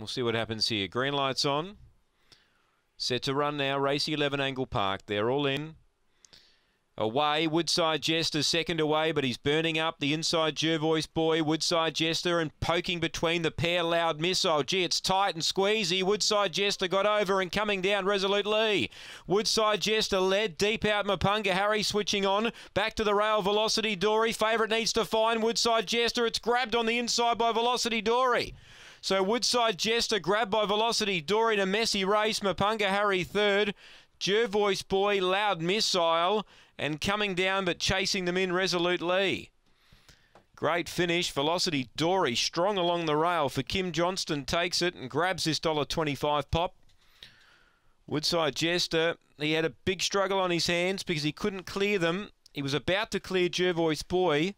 We'll see what happens here. Green light's on. Set to run now. Race 11 Angle Park. They're all in. Away, Woodside Jester second away, but he's burning up the inside Jervois boy, Woodside Jester, and poking between the pair, loud missile. Gee, it's tight and squeezy. Woodside Jester got over and coming down resolutely. Woodside Jester led deep out Mapunga. Harry switching on. Back to the rail, Velocity Dory. Favourite needs to find Woodside Jester. It's grabbed on the inside by Velocity Dory. So Woodside Jester grabbed by Velocity. Dory in a messy race. Mapunga Harry third. Jervois Boy, Loud Missile, and coming down but chasing them in resolutely. Great finish. Velocity Dory strong along the rail for Kim Johnston takes it and grabs this twenty-five pop. Woodside Jester, he had a big struggle on his hands because he couldn't clear them. He was about to clear Jervois Boy.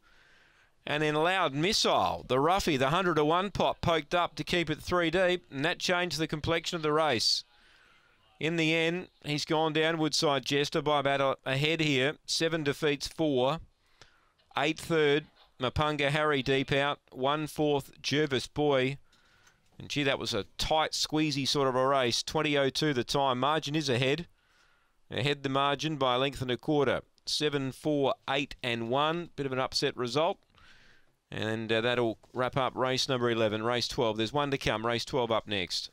And then Loud Missile, the roughie, the 100 to 1 pot poked up to keep it three deep, and that changed the complexion of the race. In the end, he's gone down Woodside Jester by about a, a head here. Seven defeats, four. Eight third, Mapunga Harry deep out. One fourth, Jervis Boy. And gee, that was a tight, squeezy sort of a race. 20.02 the time. Margin is ahead. Ahead the margin by a length and a quarter. Seven, four, eight, and one. Bit of an upset result. And uh, that'll wrap up race number 11, race 12. There's one to come, race 12 up next.